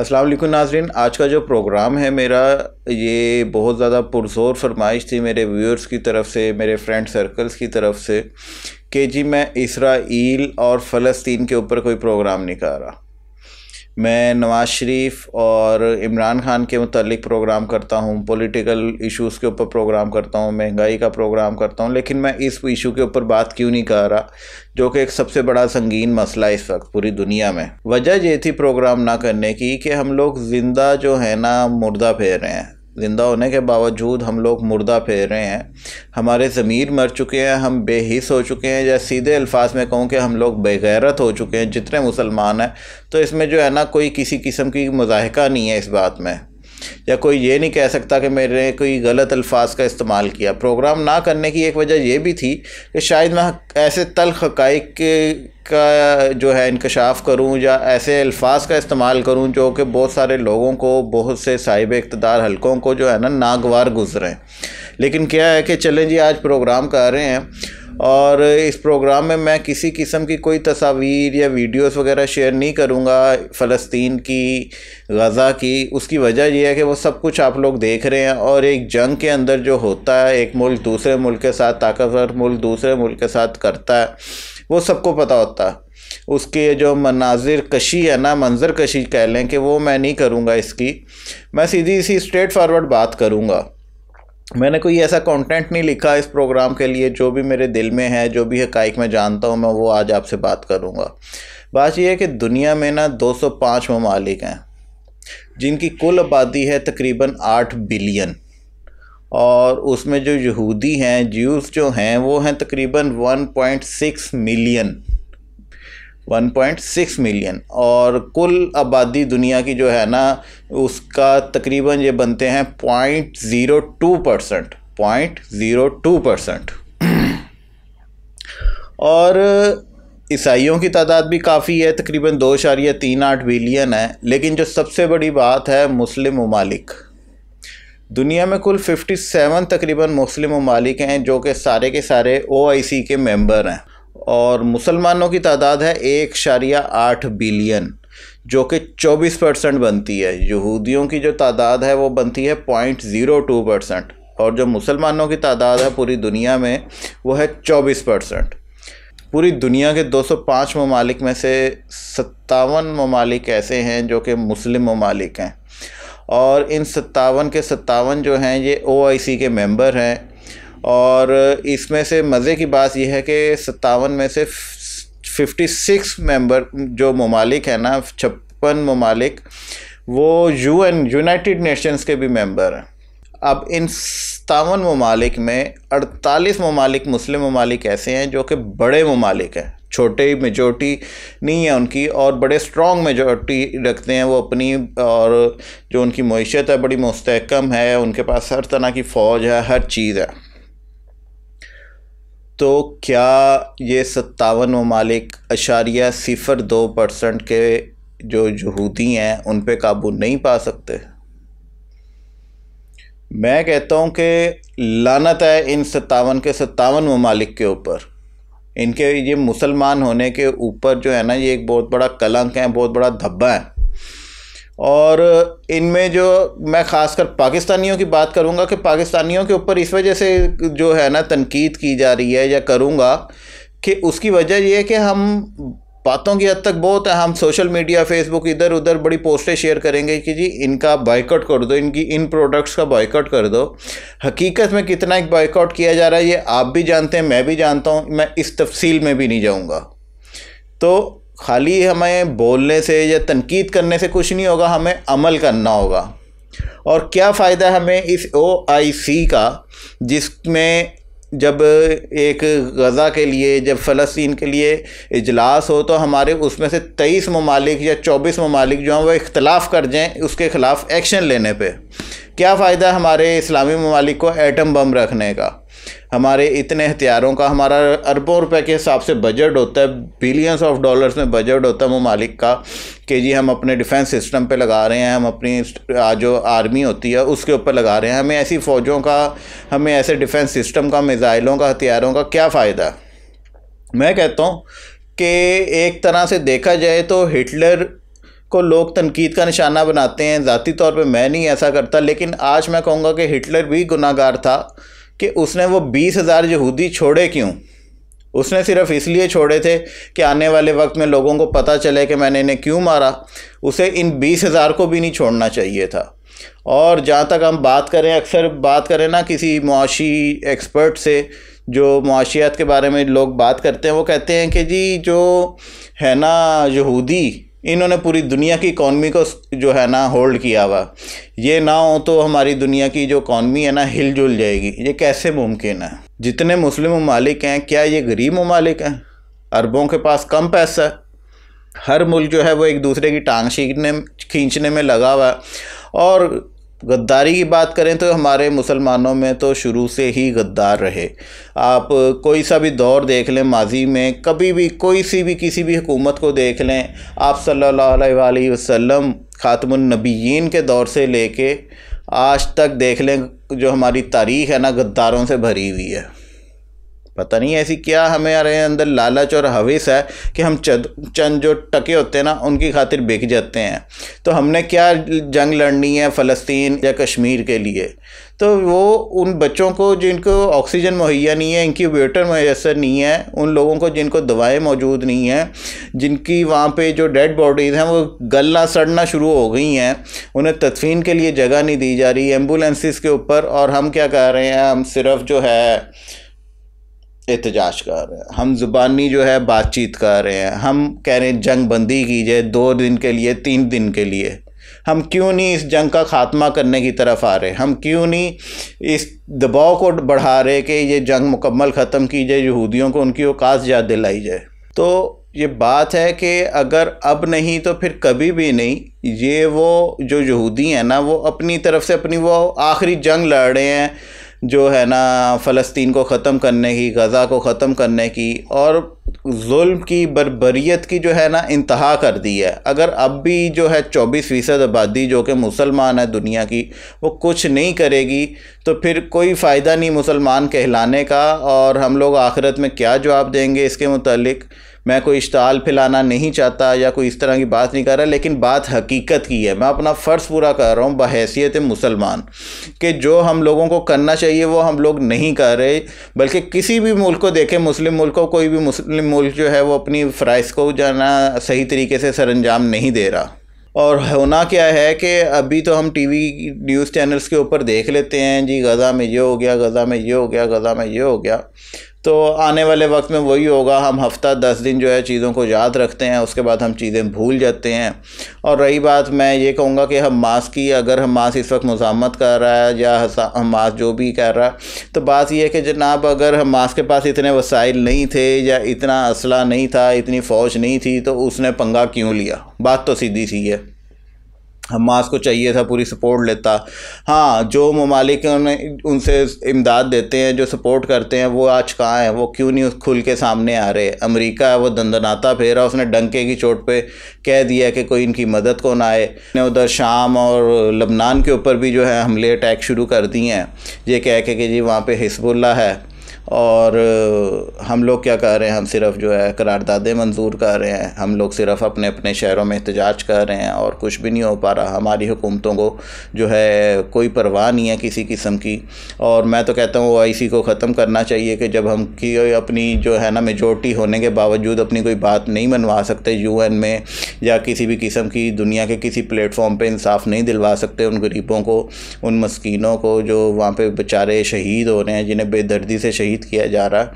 असलम नाजरीन आज का जो प्रोग्राम है मेरा ये बहुत ज़्यादा पुरजोर फरमाइश थी मेरे व्यूअर्स की तरफ से मेरे फ्रेंड सर्कल्स की तरफ से कि जी मैं इसराइल और फ़लस्तीन के ऊपर कोई प्रोग्राम नहीं कर रहा मैं नवाज़ शरीफ और इमरान खान के मतलब प्रोग्राम करता हूँ पॉलिटिकल इश्यूज़ के ऊपर प्रोग्राम करता हूँ महंगाई का प्रोग्राम करता हूँ लेकिन मैं इस इशू के ऊपर बात क्यों नहीं कर रहा जो कि एक सबसे बड़ा संगीन मसला इस वक्त पूरी दुनिया में वजह ये थी प्रोग्राम ना करने की कि हम लोग ज़िंदा जो है ना मुर्दा फेर रहे हैं ज़िंदा होने के बावजूद हम लोग मुर्दा फेर रहे हैं हमारे ज़मीर मर चुके हैं हम बेहिस हो चुके हैं या सीधे अल्फाज में कहूँ कि हम लोग बेगैरत हो चुके हैं जितने मुसलमान हैं तो इसमें जो है ना कोई किसी किस्म की मजाहका नहीं है इस बात में या कोई ये नहीं कह सकता कि मैंने कोई गलत अल्फाज का इस्तेमाल किया प्रोग्राम ना करने की एक वजह यह भी थी कि शायद मैं ऐसे तल हक़ का जो है इंकशाफ करूँ या ऐसे अल्फाज का इस्तेमाल करूँ जो कि बहुत सारे लोगों को बहुत से साहिब इकतदार हलकों को जो है ना नागवार गुजरें लेकिन क्या है कि चलें जी आज प्रोग्राम कर रहे हैं और इस प्रोग्राम में मैं किसी किस्म की कोई तस्वीर या वीडियोस वगैरह शेयर नहीं करूँगा फ़लस्तीन की गज़ा की उसकी वजह यह है कि वो सब कुछ आप लोग देख रहे हैं और एक जंग के अंदर जो होता है एक मुल्क दूसरे मुल्क के साथ ताकतवर मुल्क दूसरे मुल्क के साथ करता है वो सबको पता होता है उसके जो मनाजिर कशी है ना मंजर कशी कह लें कि वो मैं नहीं करूँगा इसकी मैं सीधी सी स्ट्रेट फारवर्ड बात करूँगा मैंने कोई ऐसा कंटेंट नहीं लिखा इस प्रोग्राम के लिए जो भी मेरे दिल में है जो भी हकाइक मैं जानता हूँ मैं वो आज आपसे बात करूँगा बात यह है कि दुनिया में ना 205 ममालिक हैं जिनकी कुल आबादी है तकरीबन आठ बिलियन और उसमें जो यहूदी हैं ज्यूस जो हैं वो हैं तकरीबन 1.6 मिलियन 1.6 मिलियन और कुल आबादी दुनिया की जो है ना उसका तकरीबन ये बनते हैं point zero two percent point zero two percent और ईसाइयों की तादाद भी काफ़ी है तकरीबन दो शारिया तीन आठ बिलियन है लेकिन जो सबसे बड़ी बात है मुस्लिम ममालिक दुनिया में कुल 57 तकरीबन मुस्लिम ममालिक हैं जो कि सारे के सारे ओ के मेम्बर हैं और मुसलमानों की तादाद है एक शारिया आठ बिलियन जो कि 24 परसेंट बनती है यहूदियों की जो तादाद है वो बनती है पॉइंट ज़ीरो टू परसेंट और जो मुसलमानों की तादाद है पूरी दुनिया में वो है चौबीस परसेंट पूरी दुनिया के 205 ममालिक में से सत्तावन ममालिक ऐसे हैं जो कि मुस्लिम ममालिक हैं और इन सत्तावन के सत्तावन जो हैं ये ओ के मेंबर हैं और इसमें से मज़े की बात यह है कि सत्तावन में से फिफ्टी सिक्स मेम्बर जो ममालिक हैं ना छप्पन ममालिक वो यूएन यूनाइटेड नेशंस के भी मेंबर हैं अब इन सतावन ममालिक में अड़तालीस ममालिक मुस्लिम ममालिक ऐसे हैं जो कि बड़े ममालिक हैं छोटे मेजोरिटी नहीं है उनकी और बड़े स्ट्रॉन्ग मेजोरिटी रखते हैं वो अपनी और जो उनकी मीशत है बड़ी मस्तकम है उनके पास हर तरह की फ़ौज है हर चीज़ है तो क्या ये सत्तावन ममालिक अशारिया सिफ़र दो परसेंट के जो यहूदी हैं उन पर काबू नहीं पा सकते मैं कहता हूँ कि लानत है इन सत्तावन के सत्तावन ममालिक के ऊपर इनके ये मुसलमान होने के ऊपर जो है ना ये एक बहुत बड़ा कलंक है बहुत बड़ा धब्बा है और इनमें जो मैं ख़ासकर पाकिस्तानियों की बात करूँगा कि पाकिस्तानियों के ऊपर इस वजह से जो है ना तनकीद की जा रही है या करूँगा कि उसकी वजह यह है कि हम बातों की हद तक बहुत है हम सोशल मीडिया फेसबुक इधर उधर बड़ी पोस्टें शेयर करेंगे कि जी इनका बॉयकॉट कर दो इनकी इन प्रोडक्ट्स का बॉयकॉट कर दो हकीकत में कितना एक बॉयकॉट किया जा रहा है ये आप भी जानते हैं मैं भी जानता हूँ मैं इस तफसील में भी नहीं जाऊँगा तो खाली हमें बोलने से या तनकीद करने से कुछ नहीं होगा हमें अमल करना होगा और क्या फ़ायदा हमें इस ओ आई सी का जिसमें जब एक गज़ा के लिए जब फ़लस्तीन के लिए इजलास हो तो हमारे उसमें से तेईस ममालिक या चौबीस ममालिक जो हैं वो इख्तलाफ कर जाएं उसके ख़िलाफ़ एक्शन लेने पे क्या फ़ायदा हमारे इस्लामी ममालिक को एटम बम रखने का हमारे इतने हथियारों का हमारा अरबों रुपए के हिसाब से बजट होता है बिलियंस ऑफ डॉलर्स में बजट होता है ममालिक का कि जी हम अपने डिफेंस सिस्टम पे लगा रहे हैं हम अपनी जो आर्मी होती है उसके ऊपर लगा रहे हैं हमें ऐसी फ़ौजों का हमें ऐसे डिफेंस सिस्टम का मिज़ाइलों का हथियारों का क्या फ़ायदा मैं कहता हूँ कि एक तरह से देखा जाए तो हिटलर को लोग तनकीद का निशाना बनाते हैं ज़ाती तौर पर मैं नहीं ऐसा करता लेकिन आज मैं कहूँगा कि हिटलर भी गुनागार था कि उसने वो बीस हज़ार यहूदी छोड़े क्यों उसने सिर्फ इसलिए छोड़े थे कि आने वाले वक्त में लोगों को पता चले कि मैंने इन्हें क्यों मारा उसे इन बीस हज़ार को भी नहीं छोड़ना चाहिए था और जहाँ तक हम बात करें अक्सर बात करें ना किसी मुआशी एक्सपर्ट से जो मुआशियात के बारे में लोग बात करते हैं वो कहते हैं कि जी जो है ना यहूदी इन्होंने पूरी दुनिया की इकॉनमी को जो है ना होल्ड किया हुआ ये ना हो तो हमारी दुनिया की जो इकॉनमी है ना हिल जुल जाएगी ये कैसे मुमकिन है जितने मुस्लिम ममालिक हैं क्या ये गरीब ममालिक हैं अरबों के पास कम पैसा हर मुल्क जो है वो एक दूसरे की टांग छीखने खींचने में लगा हुआ है और गद्दारी की बात करें तो हमारे मुसलमानों में तो शुरू से ही गद्दार रहे आप कोई सा भी दौर देख लें माजी में कभी भी कोई सी भी किसी भी हुकूमत को देख लें आप सल्ला वसम ख़ातमनबीन के दौर से लेके आज तक देख लें जो हमारी तारीख़ है ना गद्दारों से भरी हुई है पता नहीं ऐसी क्या हमें हमारे अंदर लालच और हविस है कि हम चंद चंद जो टके होते हैं ना उनकी खातिर बिक जाते हैं तो हमने क्या जंग लड़नी है फ़लस्तीन या कश्मीर के लिए तो वो उन बच्चों को जिनको ऑक्सीजन मुहैया नहीं है इंक्यूबेटर मैसर नहीं है उन लोगों को जिनको दवाएं मौजूद नहीं हैं जिनकी वहाँ पे जो डेड बॉडीज़ हैं वो गलना सड़ना शुरू हो गई हैं उन्हें तदफीन के लिए जगह नहीं दी जा रही एम्बुलेंसिस के ऊपर और हम क्या कह रहे हैं हम सिर्फ जो है एहतजाज कर रहे हैं हम ज़ुबानी जो है बातचीत कर रहे हैं हम कह रहे हैं जंग बंदी की जाए दो दिन के लिए तीन दिन के लिए हम क्यों नहीं इस जंग का ख़ात्मा करने की तरफ आ रहे हम क्यों नहीं इस दबाव को बढ़ा रहे कि ये जंग मुकम्मल ख़त्म की जाए यहूदियों को उनकी औकात याद दिलाई जाए तो ये बात है कि अगर अब नहीं तो फिर कभी भी नहीं ये वो जो यहूदी हैं ना वो अपनी तरफ से अपनी वो आखिरी जंग लड़ रहे हैं जो है ना फ़लस्तीन को ख़त्म करने की गज़ा को ख़त्म करने की और जुल्म की बरबरीत की जो है ना इंतहा कर दी है अगर अब भी जो है चौबीस फ़ीसद आबादी जो कि मुसलमान है दुनिया की वो कुछ नहीं करेगी तो फिर कोई फ़ायदा नहीं मुसलमान कहलाने का और हम लोग आखिरत में क्या जवाब देंगे इसके मतलब मैं कोई इश्ताल फैलाना नहीं चाहता या कोई इस तरह की बात नहीं कर रहा लेकिन बात हकीकत की है मैं अपना फ़र्ज़ पूरा कर रहा हूँ बहसीत मुसलमान कि जो हम लोगों को करना चाहिए वो हम लोग नहीं कर रहे बल्कि किसी भी मुल्क को देखें मुस्लिम मुल्क को कोई भी मुस्लिम मुल्क जो है वो अपनी फ़राइज़ को जाना सही तरीके से सर अंजाम नहीं दे रहा और होना क्या है कि अभी तो हम टीवी न्यूज़ चैनल्स के ऊपर देख लेते हैं जी गज़ा में ये हो गया गज़ा में ये हो गया गज़ा में ये हो गया तो आने वाले वक्त में वही होगा हम हफ्ता दस दिन जो है चीज़ों को याद रखते हैं उसके बाद हम चीज़ें भूल जाते हैं और रही बात मैं ये कहूँगा कि हम मास की अगर हम मास इस वक्त मजामत कर रहा है या हम मास जो भी कर रहा है तो बात यह है कि जनाब अगर हम मास के पास इतने वसाइल नहीं थे या इतना असला नहीं था इतनी फ़ौज नहीं थी तो उसने पंगा क्यों लिया बात तो सीधी सी है हमास को चाहिए था पूरी सपोर्ट लेता हाँ जो ममालिक उनसे इमदाद देते हैं जो सपोर्ट करते हैं वो आज कहाँ हैं वो क्यों नहीं खुल के सामने आ रहे अमेरिका है वो दंदनाता फेरा उसने डंके की चोट पे कह दिया कि कोई इनकी मदद को ना आए ने उधर शाम और लबनान के ऊपर भी जो है हमले अटैक शुरू कर दिए हैं ये कह के कि जी वहाँ पर हिजबुल्ला है और हम लोग क्या कर रहे हैं हम सिर्फ जो है करारदादे मंजूर कर रहे हैं हम लोग सिर्फ अपने अपने शहरों में एहतजाज कर रहे हैं और कुछ भी नहीं हो पा रहा हमारी हुकूमतों को जो है कोई परवाह नहीं है किसी किस्म की और मैं तो कहता हूँ ओ आई सी को ख़त्म करना चाहिए कि जब हम की अपनी जो है ना मेजोरिटी होने के बावजूद अपनी कोई बात नहीं मनवा सकते यू एन में या किसी भी किस्म की दुनिया के किसी प्लेटफॉर्म पर इंसाफ नहीं दिलवा सकते उन गरीबों को उन मस्किनों को जो वहाँ पर बेचारे शहीद हो रहे हैं जिन्हें बेदर्दी से शहीद शहीद किया जा रहा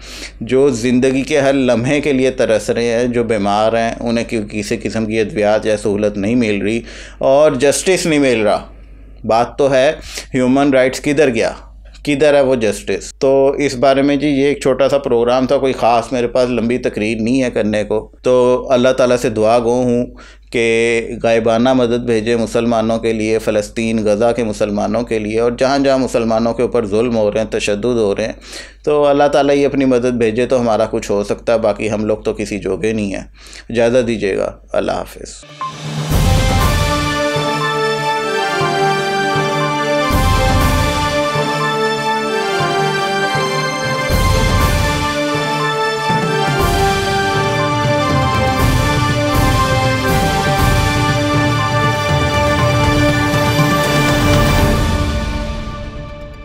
जो ज़िंदगी के हर लम्हे के लिए तरस रहे हैं जो बीमार हैं उन्हें किसी किस्म की अद्वियात या सहूलत नहीं मिल रही और जस्टिस नहीं मिल रहा बात तो है ह्यूमन राइट्स किधर गया किधर है वो जस्टिस तो इस बारे में जी ये एक छोटा सा प्रोग्राम था कोई ख़ास मेरे पास लंबी तकरीर नहीं है करने को तो अल्लाह ताला से दुआ गो हूँ के गायबाना मदद भेजे मुसलमानों के लिए फ़लस्तीन गज़ा के मुसलमानों के लिए और जहाँ जहाँ मुसलमानों के ऊपर जुल्म हो रहे हैं तशद हो रहे हैं तो अल्लाह ताला ये अपनी मदद भेजे तो हमारा कुछ हो सकता है बाकी हम लोग तो किसी जोगे नहीं हैं इजाज़त दीजिएगा अल्लाह हाफिज़